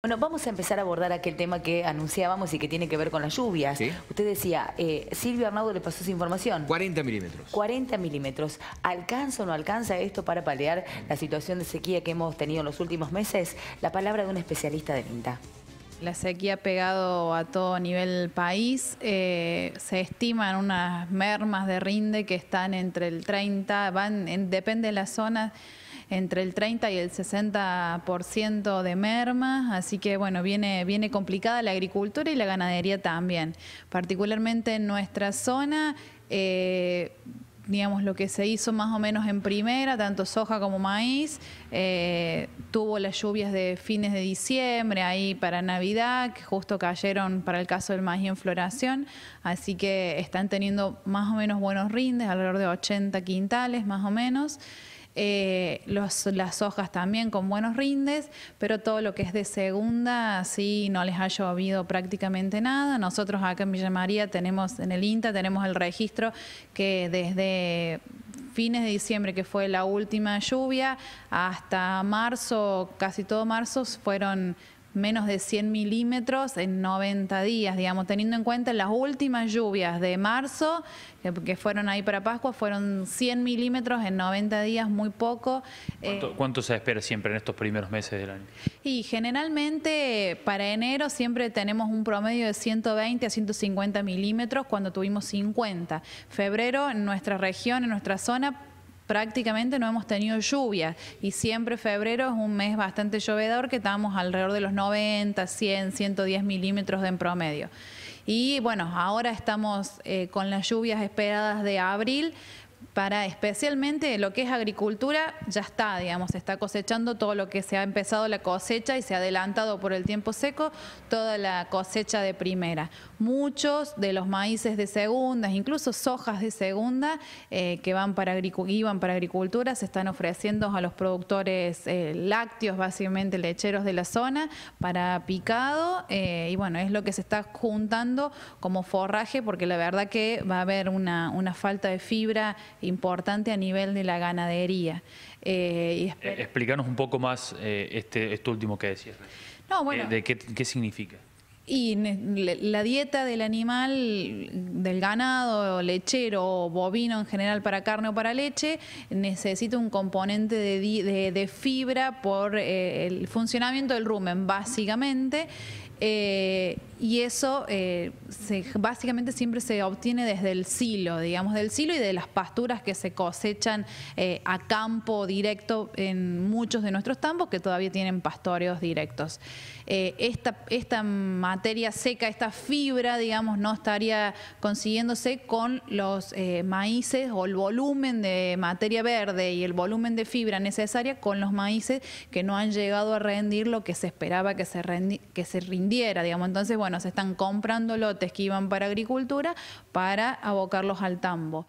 Bueno, vamos a empezar a abordar aquel tema que anunciábamos y que tiene que ver con las lluvias. Usted decía, eh, Silvio Arnaudo le pasó su información. 40 milímetros. 40 milímetros. ¿Alcanza o no alcanza esto para paliar la situación de sequía que hemos tenido en los últimos meses? La palabra de un especialista de INTA. La sequía ha pegado a todo nivel país. Eh, se estiman unas mermas de rinde que están entre el 30, van, depende de la zona entre el 30 y el 60% de merma, así que bueno, viene, viene complicada la agricultura y la ganadería también. Particularmente en nuestra zona, eh, digamos, lo que se hizo más o menos en primera, tanto soja como maíz, eh, tuvo las lluvias de fines de diciembre, ahí para Navidad, que justo cayeron para el caso del maíz en floración, así que están teniendo más o menos buenos rindes, alrededor de 80 quintales más o menos. Eh, las hojas también con buenos rindes, pero todo lo que es de segunda, sí, no les ha llovido prácticamente nada. Nosotros acá en Villa María tenemos, en el INTA tenemos el registro que desde fines de diciembre, que fue la última lluvia, hasta marzo, casi todo marzo, fueron menos de 100 milímetros en 90 días, digamos, teniendo en cuenta las últimas lluvias de marzo, que, fueron ahí para Pascua, fueron 100 milímetros en 90 días, muy poco. Eh. ¿Cuánto, se espera siempre en estos primeros meses del año? Y generalmente para enero siempre tenemos un promedio de 120 a 150 milímetros cuando tuvimos 50. Febrero en nuestra región, en nuestra zona, prácticamente no hemos tenido lluvia y siempre febrero es un mes bastante llovedor que estamos alrededor de los 90, 100, 110 milímetros en promedio. Y bueno, ahora estamos eh, con las lluvias esperadas de abril, para especialmente lo que es agricultura, ya está, digamos, está cosechando todo lo que se ha empezado la cosecha y se ha adelantado por el tiempo seco, toda la cosecha de primera. Muchos de los maíces de segunda, incluso sojas de segunda, eh, que van para, iban para agricultura, se están ofreciendo a los productores eh, lácteos, básicamente lecheros de la zona, para picado, eh, y bueno, es lo que se está juntando como forraje, porque la verdad que va a haber una, una falta de fibra, importante a nivel de la ganadería. Eh, eh, explícanos un poco más eh, este, esto último que decías. ¿De qué, significa? Y la dieta del animal, del ganado, lechero o bovino en general para carne o para leche, necesita un componente de, fibra por el funcionamiento del rumen, básicamente. Eh, y eso eh, básicamente siempre se obtiene desde el silo, digamos, del silo y de las pasturas que se cosechan eh, a campo directo en muchos de nuestros tambos que todavía tienen pastoreos directos. esta, materia seca, esta fibra, digamos, no estaría consiguiéndose con los maíces o el volumen de materia verde y el volumen de fibra necesaria con los maíces que no han llegado a rendir lo que se esperaba que se, que se rindiera digamos. Entonces, bueno, se están comprando lotes que iban para agricultura para abocarlos al tambo.